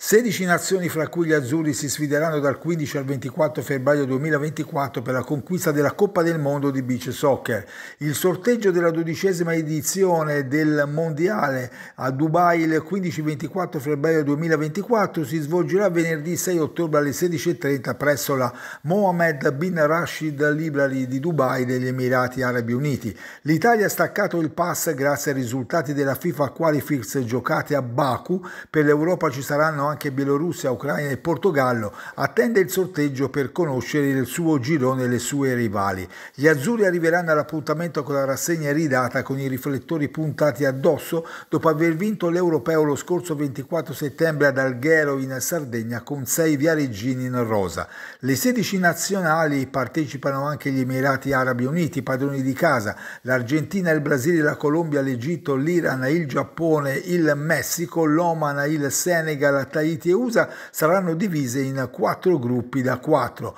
16 nazioni fra cui gli azzurri si sfideranno dal 15 al 24 febbraio 2024 per la conquista della Coppa del Mondo di beach soccer. Il sorteggio della dodicesima edizione del Mondiale a Dubai il 15-24 febbraio 2024 si svolgerà venerdì 6 ottobre alle 16.30 presso la Mohammed bin Rashid Library di Dubai degli Emirati Arabi Uniti. L'Italia ha staccato il pass grazie ai risultati della FIFA Qualifiers giocate a Baku. Per l'Europa ci saranno anche Bielorussia, Ucraina e Portogallo, attende il sorteggio per conoscere il suo girone e le sue rivali. Gli azzurri arriveranno all'appuntamento con la rassegna ridata con i riflettori puntati addosso dopo aver vinto l'Europeo lo scorso 24 settembre ad Alghero in Sardegna con sei viareggini in rosa. Le 16 nazionali partecipano anche gli Emirati Arabi Uniti, padroni di casa, l'Argentina, il Brasile, la Colombia, l'Egitto, l'Iran, il Giappone, il Messico, l'Oman, il Senegal, la Tahiti e USA saranno divise in quattro gruppi da quattro